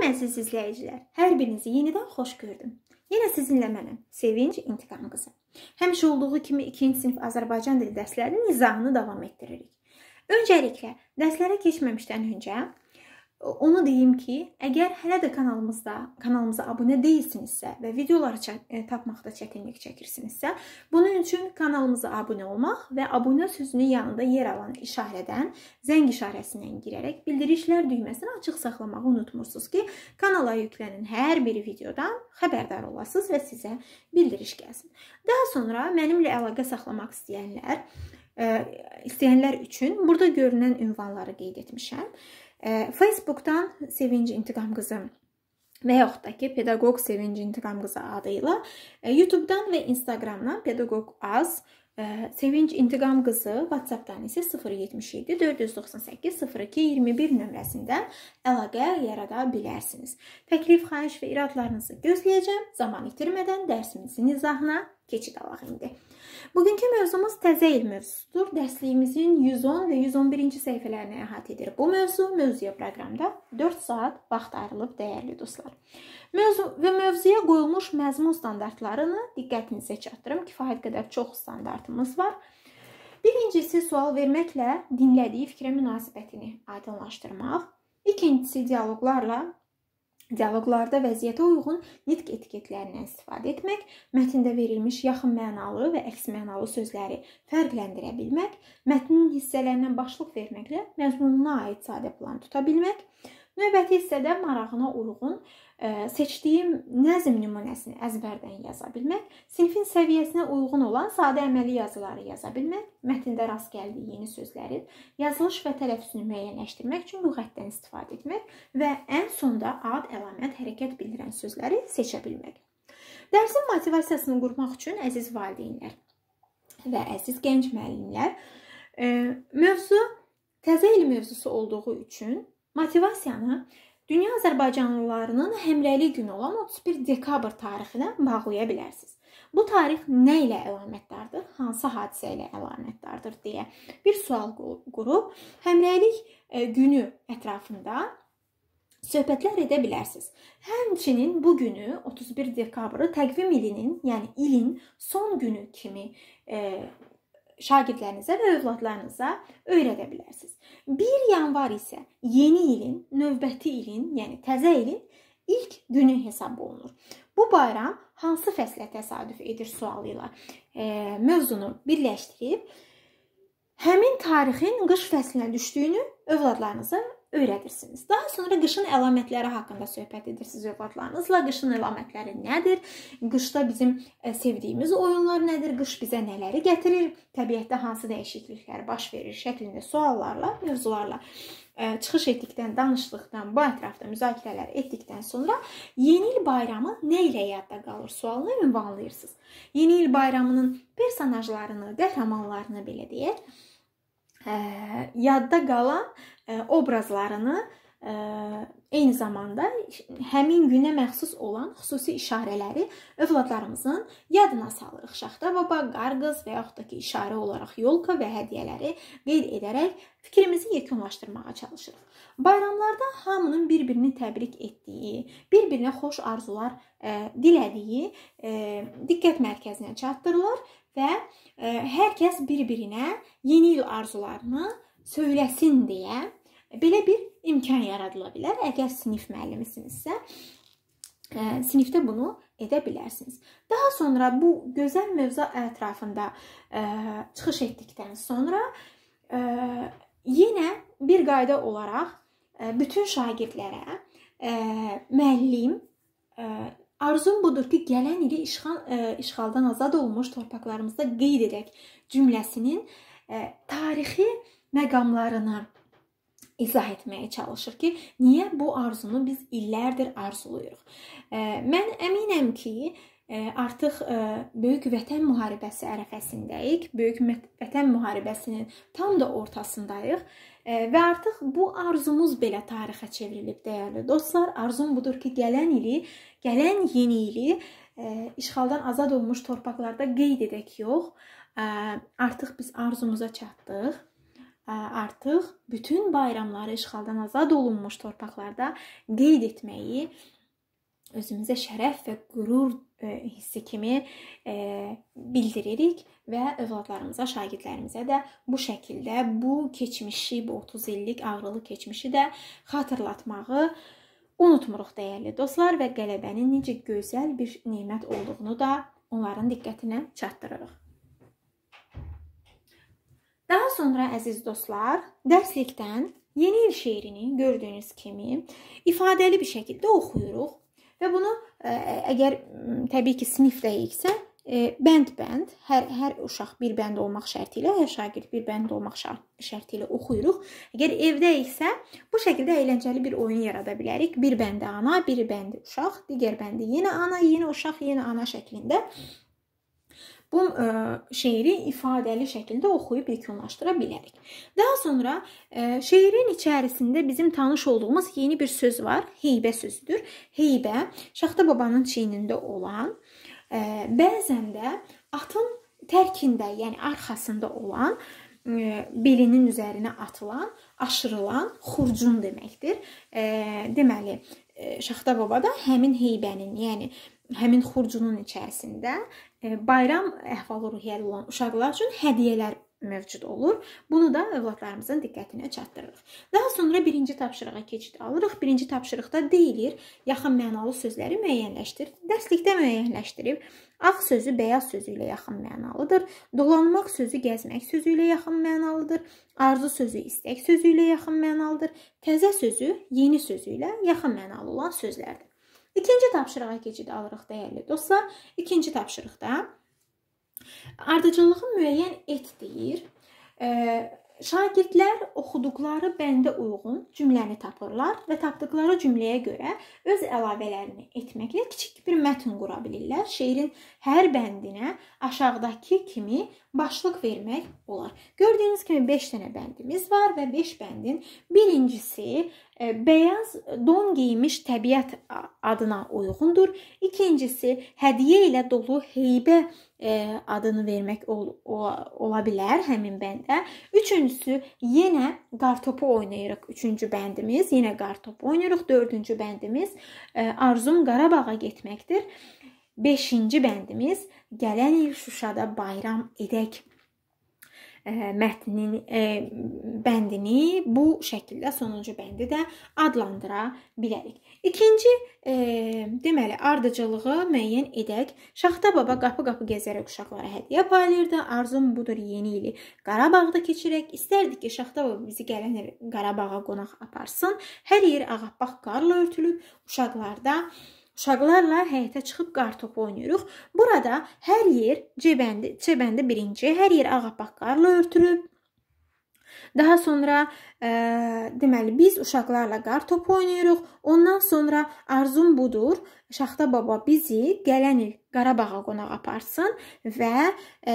Salam əziz izləyicilər. Hər birinizi yenidən xoş gördüm. Yenə sizinlə mənəm. Sevinc İntiqam qızı. Həmişə olduğu kimi 2-ci sinif Azərbaycan dili dərslərinin izahını davam etdiririk. Öncəliklə dərslərə keçməmişdən öncə Onu deyim ki, əgər hələ də kanalımızda kanalımıza abunə deyilsinizsə və videoları çə e, tapmaqda çətinlik çəkirsinizsə, bunun üçün kanalımıza abunə olmaq və abunə sözünün yanında yer alan işarədən, zəng işarəsindən girərək bildirişlər düyməsini açıq saxlamağı unutmursunuz ki, kanala yüklənən hər bir videodan xəbərdar olasınız və sizə bildiriş gəlsin. Daha sonra mənimlə əlaqə saxlamaq istəyənlər, e, istəyənlər üçün burada görünən ünvanları qeyd etmişəm. E, Facebook'dan Sevinci İntiqam Qızı və yaxud da ki, Pedaqoq Sevinci İntiqam Qızı adı ilə e, YouTube-dan və Instagram-dan Pedaqoq Az e, Sevinç İntiqam Qızı WhatsApp-dan isə 077 498 02 21 nömrəsindən əlaqə yarada bilərsiniz. Təklif, xahiş və iradlarınızı gözləyəcəm. Zaman itirmədən dərsimizin izahına keçid alaq indi. Bugünkü mövzumuz təzə il mövzusudur. Dərsliyimizin 110 və 111-ci səhifələrini əhatə edir. Bu mövzu mövzuya proqramda 4 saat vaxt ayrılıb dəyərli dostlar. Mövzu və mövzuya qoyulmuş məzmun standartlarını diqqətinizə çatdırım. Kifayət qədər çox standartımız var. Birincisi sual verməklə dinlədiyi fikrə münasibətini aydınlaşdırmaq. İkincisi dialoqlarla Dialoqlarda vəziyyətə uyğun nitq etiketlərindən istifadə etmək, mətndə verilmiş yaxın mənalı və əks mənalı sözləri fərqləndirə bilmək, mətnin hissələrinə başlıq verməklə məzmununa aid sadə plan tuta bilmək, Növbəti hissədə marağına uyğun ə, e, seçdiyim nəzm nümunəsini əzbərdən yaza bilmək, sinifin səviyyəsinə uyğun olan sadə əməli yazıları yaza bilmək, mətndə rast gəldiyi yeni sözlərin yazılış və tələffüzünü müəyyənləşdirmək üçün lüğətdən istifadə etmək və ən sonda ad, əlamət, hərəkət bildirən sözləri seçə bilmək. Dərsin motivasiyasını qurmaq üçün əziz valideynlər və əziz gənc müəllimlər, e, mövzu təzə il mövzusu olduğu üçün Motivasiyanı Dünya Azərbaycanlılarının həmrəylik günü olan 31 dekabr tarixinə bağlaya bilərsiniz. Bu tarix nə ilə əlamətdardır? Hansı hadisə ilə əlamətdardır deyə bir sual qurub həmrəylik e, günü ətrafında söhbətlər edə bilərsiniz. Həmçinin bu günü 31 dekabrı təqvim ilinin, yəni ilin son günü kimi e, şagirdlərinizə və övladlarınıza öyrədə bilərsiniz. 1 yanvar isə yeni ilin, növbəti ilin, yəni təzə ilin ilk günü hesab olunur. Bu bayram hansı fəslə təsadüf edir sualı ilə e, mövzunu birləşdirib həmin tarixin qış fəslinə düşdüyünü övladlarınıza öyrədirsiniz. Daha sonra qışın əlamətləri haqqında söhbət edirsiniz övladlarınızla. Qışın əlamətləri nədir? Qışda bizim e, sevdiyimiz oyunlar nədir? Qış bizə nələri gətirir? Təbiətdə hansı dəyişikliklər baş verir? Şəklində suallarla, mövzularla e, çıxış etdikdən, danışdıqdan, bu ətrafda müzakirələr etdikdən sonra yeni il bayramı nə ilə yadda qalır sualını ünvanlayırsınız. Yeni il bayramının personajlarını, qəhrəmanlarını belə deyək, e, yadda qalan obrazlarını e, eyni zamanda həmin günə məxsus olan xüsusi işarələri övladlarımızın yadına salırıq. Şaxta baba, qarqız və yaxud da ki, işarə olaraq yolka və hədiyyələri qeyd edərək fikrimizi yekunlaşdırmağa çalışırıq. Bayramlarda hamının bir-birini təbrik etdiyi, bir-birinə xoş arzular ə, e, dilədiyi ə, e, diqqət mərkəzinə çatdırılır və ə, hər kəs bir-birinə yeni il arzularını söyləsin deyə belə bir imkan yaradıla bilər. Əgər sinif müəllimisinizsə, ə, e, sinifdə bunu edə bilərsiniz. Daha sonra bu gözəl mövzu ətrafında ə, e, çıxış etdikdən sonra ə, e, yenə bir qayda olaraq ə, bütün şagirdlərə ə, müəllim ə, Arzum budur ki, gələn ili işğal ə, işğaldan azad olmuş torpaqlarımızda qeyd edək cümləsinin ə, tarixi məqamlarını izah etməyə çalışır ki, niyə bu arzunu biz illərdir arzulayırıq. E, mən əminəm ki, e, artıq e, böyük vətən müharibəsi ərəfəsindəyik. Böyük vətən müharibəsinin tam da ortasındayıq və artıq bu arzumuz belə tarixə çevrilib dəyərli dostlar. Arzum budur ki, gələn ili, gələn yeni ili işğaldan azad olmuş torpaqlarda qeyd edək yox, artıq biz arzumuza çatdıq artıq bütün bayramları işğaldan azad olunmuş torpaqlarda qeyd etməyi özümüzə şərəf və qürur e, hissi kimi e, bildiririk və övladlarımıza, şagirdlərimizə də bu şəkildə bu keçmişi, bu 30 illik ağrılı keçmişi də xatırlatmağı unutmuruq dəyərli dostlar və qələbənin necə gözəl bir nemət olduğunu da onların diqqətinə çatdırırıq sonra əziz dostlar, dərslikdən yeni il şeirini gördüyünüz kimi ifadəli bir şəkildə oxuyuruq və bunu e, əgər təbii ki, sinifdəyiksə, e, bənd-bənd, hər hər uşaq bir bənd olmaq şərti ilə, hər şagird bir bənd olmaq şərti ilə oxuyuruq. Əgər evdə isə bu şəkildə əyləncəli bir oyun yarada bilərik. Bir bəndi ana, biri bəndi uşaq, digər bəndi yenə ana, yenə uşaq, yenə ana şəklində bu ə, e, şeiri ifadəli şəkildə oxuyub yekunlaşdıra bilərik. Daha sonra ə, e, şeirin içərisində bizim tanış olduğumuz yeni bir söz var. Heybə sözüdür. Heybə Şaxta babanın çiynində olan, ə, e, bəzən də atın tərkində, yəni arxasında olan ə, belinin üzərinə atılan, aşırılan xurcun deməkdir. Ə, deməli, Şaxta baba da həmin heybənin, yəni həmin xurcunun içərisində E, bayram əhval-ruhiyyəli olan uşaqlar üçün hədiyyələr mövcud olur. Bunu da övladlarımızın diqqətinə çatdırırıq. Daha sonra birinci tapşırığa keçid alırıq. Birinci tapşırıqda deyilir, yaxın mənalı sözləri müəyyənləşdir. Dərslikdə müəyyənləşdirib, ağ sözü bəyaz sözü ilə yaxın mənalıdır. Dolanmaq sözü gəzmək sözü ilə yaxın mənalıdır. Arzu sözü istək sözü ilə yaxın mənalıdır. Təzə sözü yeni sözü ilə yaxın mənalı olan sözlərdir. İkinci tapşırığa keçid alırıq dəyərli dostlar. İkinci tapşırıqda ardıcıllığın müəyyən et deyir. E, Şagirdlər oxuduqları bəndə uyğun cümləni tapırlar və tapdıqları cümləyə görə öz əlavələrini etməklə kiçik bir mətn qura bilirlər. Şeirin hər bəndinə aşağıdakı kimi başlıq vermək olar. Gördüyünüz kimi 5 dənə bəndimiz var və 5 bəndin birincisi E, Bəyaz don geyinmiş təbiət adına uyğundur. İkincisi, hədiyyə ilə dolu heybə e, adını vermək ol ola bilər həmin bəndə. Üçüncüsü, yenə qartopu oynayırıq. Üçüncü bəndimiz yenə qartopu oynayırıq. Dördüncü bəndimiz e, Arzum Qarabağa getməkdir. 5-ci bəndimiz gələn il Şuşada bayram edək E, mətnin e, bəndini bu şəkildə sonuncu bəndi də adlandıra bilərik. İkinci, e, deməli, ardıcılığı müəyyən edək. Şaxta baba qapı-qapı gəzərək uşaqlara hədiyyə paylayırdı. Arzum budur yeni ili Qarabağda keçirək. İstərdik ki, Şaxta baba bizi gələn il Qarabağa qonaq aparsın. Hər yer ağappaq qarla örtülüb, uşaqlarda da Uşaqlarla həyətə çıxıb qar topu oynayırıq. Burada hər yer cəbəndi, cəbəndi birinci, hər yer ağappaq qarla örtülüb. Daha sonra e, deməli biz uşaqlarla qar topu oynayırıq. Ondan sonra arzum budur, Şaxta baba bizi gələn il Qarabağa qonaq aparsın və e,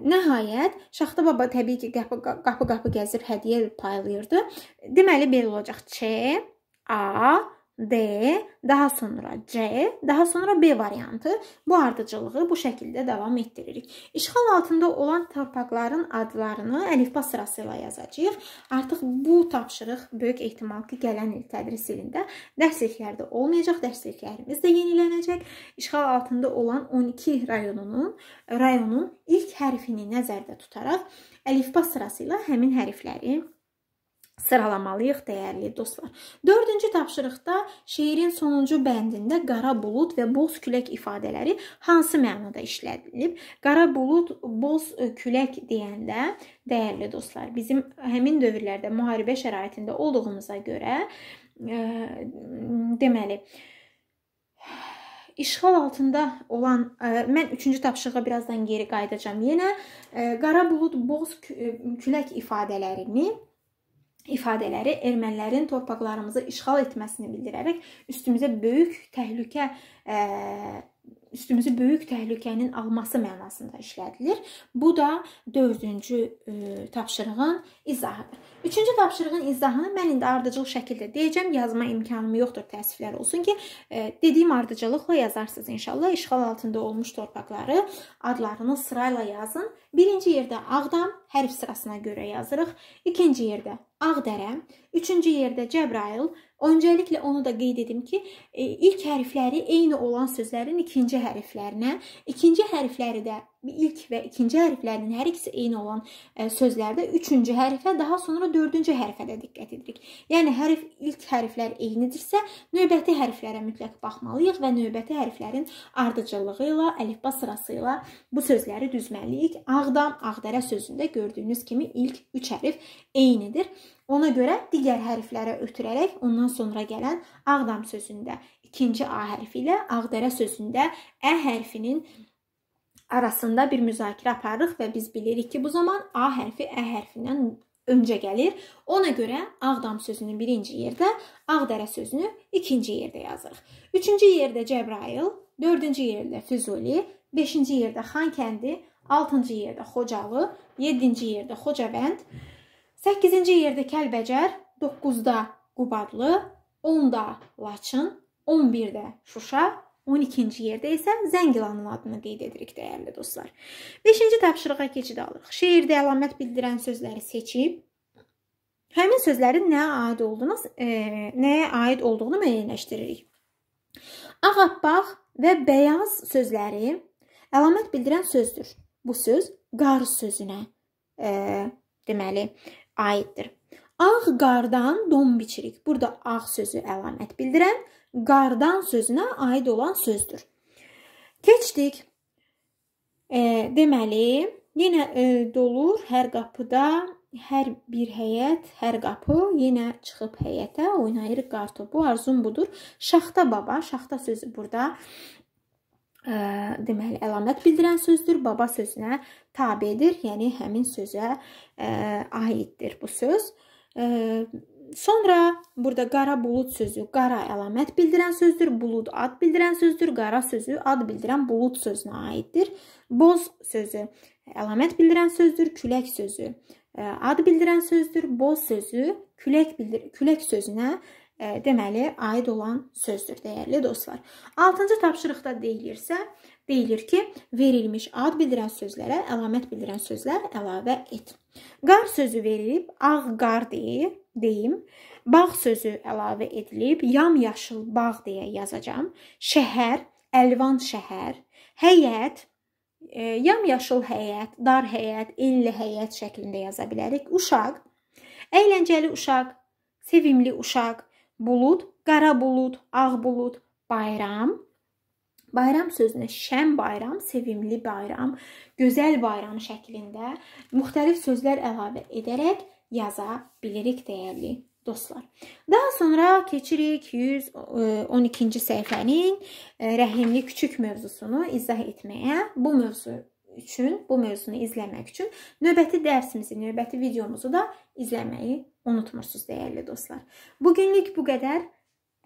nəhayət Şaxta baba təbii ki, qapı-qapı gəzib hədiyyə paylayırdı. Deməli belə olacaq: Ç, A, D, daha sonra C, daha sonra B variantı. Bu ardıcılığı bu şəkildə davam etdiririk. İşğal altında olan torpaqların adlarını əlifba sırasıyla yazacağıq. Artıq bu tapşırıq böyük ehtimal ki, gələn il tədris ilində dərsliklərdə olmayacaq, dərsliklərimiz də yenilənəcək. İşğal altında olan 12 rayonunun rayonun ilk hərfini nəzərdə tutaraq əlifba sırasıyla həmin hərfləri sıralamalıyıq dəyərli dostlar. 4-cü tapşırıqda şeirin sonuncu bəndində qara bulud və boz külək ifadələri hansı mənada işlədilib? Qara bulud, boz külək deyəndə dəyərli dostlar, bizim həmin dövrlərdə müharibə şəraitində olduğumuza görə ə, e, deməli işğal altında olan ə, e, mən 3-cü tapşırığa birazdan geri qayıdacağam. Yenə ə, e, qara bulud, boz külək ifadələrini ifadələri ermənilərin torpaqlarımızı işğal etməsini bildirərək üstümüzə böyük təhlükə üstümüzü böyük təhlükənin alması mənasında işlədilir. Bu da 4-cü e, tapşırığın izahıdır. 3-cü tapşırığın izahını mən indi ardıcıl şəkildə deyəcəm. Yazma imkanım yoxdur, təəssüflər olsun ki, e, dediyim ardıcılıqla yazarsınız inşallah. İşğal altında olmuş torpaqları adlarını sırayla yazın. Birinci yerdə Ağdam hərf sırasına görə yazırıq. İkinci yerdə Ağdərə, üçüncü yerdə Cəbrayıl. Öncəliklə onu da qeyd edim ki, e, ilk hərfləri eyni olan sözlərin ikinci birinci hərflərinə, ikinci hərfləri də ilk və ikinci hərflərinin hər ikisi eyni olan e, sözlərdə üçüncü hərfə, daha sonra dördüncü hərfə də diqqət edirik. Yəni hərf ilk hərflər eynidirsə, növbəti hərflərə mütləq baxmalıyıq və növbəti hərflərin ardıcıllığı ilə, əlifba sırası ilə bu sözləri düzməliyik. Ağdam, Ağdərə sözündə gördüyünüz kimi ilk üç hərf eynidir. Ona görə digər hərflərə ötürərək ondan sonra gələn ağdam sözündə ikinci A hərfi ilə Ağdərə sözündə Ə hərfinin arasında bir müzakirə aparırıq və biz bilirik ki, bu zaman A hərfi Ə hərfindən öncə gəlir. Ona görə Ağdam sözünü birinci yerdə, Ağdərə sözünü ikinci yerdə yazırıq. Üçüncü yerdə Cəbrayıl, dördüncü yerdə Füzuli, beşinci yerdə Xankəndi, altıncı yerdə Xocalı, yedinci yerdə Xocavənd, səkkizinci yerdə Kəlbəcər, doqquzda Qubadlı, onda Laçın, 11-də Şuşa, 12-ci yerdə isə Zəngilanın adını qeyd edirik dəyərli dostlar. 5-ci tapşırığa keçid alırıq. Şeirdə əlamət bildirən sözləri seçib həmin sözlərin nəyə aid olduğunu, e, nəyə aid olduğunu müəyyənləşdiririk. Ağappaq və bəyaz sözləri əlamət bildirən sözdür. Bu söz qar sözünə e, deməli aiddir. Ağ qardan don biçirik. Burada ağ sözü əlamət bildirən, qardan sözünə aid olan sözdür. Keçdik. E, deməli, yenə e, dolur hər qapıda, hər bir həyət, hər qapı yenə çıxıb həyətə oynayır qar topu. Arzum budur. Şaxta baba, şaxta sözü burada ə, e, deməli əlamət bildirən sözdür. Baba sözünə tabedir, yəni həmin sözə ə, e, aiddir bu söz. Sonra burada qara bulud sözü qara əlamət bildirən sözdür, bulud ad bildirən sözdür, qara sözü ad bildirən bulud sözünə aiddir. Boz sözü əlamət bildirən sözdür, külək sözü ad bildirən sözdür, boz sözü külək bildir külək sözünə deməli, aid olan sözdür, dəyərli dostlar. 6-cı tapşırıqda deyilirsə, deyilir ki, verilmiş ad bildirən sözlərə əlamət bildirən sözlər əlavə et. Qar sözü verilib, ağ qar deyir, deyim. Bağ sözü əlavə edilib, yam-yaşıl bağ deyə yazacağam. Şəhər, əlvan şəhər, həyət, e, yam-yaşıl həyət, dar həyət, enli həyət şəklində yaza bilərik. Uşaq, əyləncəli uşaq, sevimli uşaq, Bulud, qara bulud, ağ bulud, bayram. Bayram sözünə şən bayram, sevimli bayram, gözəl bayram şəklində müxtəlif sözlər əlavə edərək yaza bilirik dəyərli dostlar. Daha sonra keçirik 112-ci e, səhifənin e, rəhimli küçük mövzusunu izah etməyə. Bu mövzu üçün, bu mövzunu izləmək üçün növbəti dərsimizi, növbəti videomuzu da izləməyi unutmursunuz dəyərli dostlar. Bugünlük bu qədər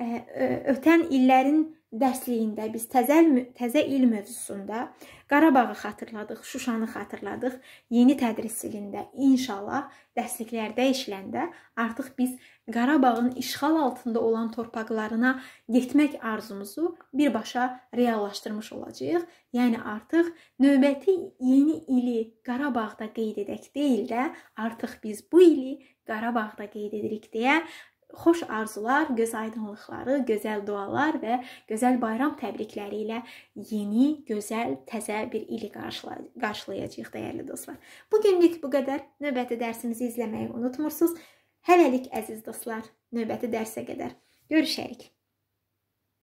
ötən illərin dərsliyində biz təzə, təzə il mövzusunda Qarabağı xatırladıq, Şuşanı xatırladıq. Yeni tədris ilində inşallah dərsliklərdə işləndə artıq biz Qarabağın işğal altında olan torpaqlarına getmək arzumuzu birbaşa reallaşdırmış olacağıq. Yəni artıq növbəti yeni ili Qarabağda qeyd edək deyil də, artıq biz bu ili Qarabağda qeyd edirik deyə xoş arzular, göz aydınlıqları, gözəl dualar və gözəl bayram təbrikləri ilə yeni, gözəl, təzə bir ili qarşılayacağıq dəyərli dostlar. Bu günlük bu qədər. Növbəti dərsimizi izləməyi unutmursunuz. Hələlik əziz dostlar, növbəti dərsə qədər görüşərik.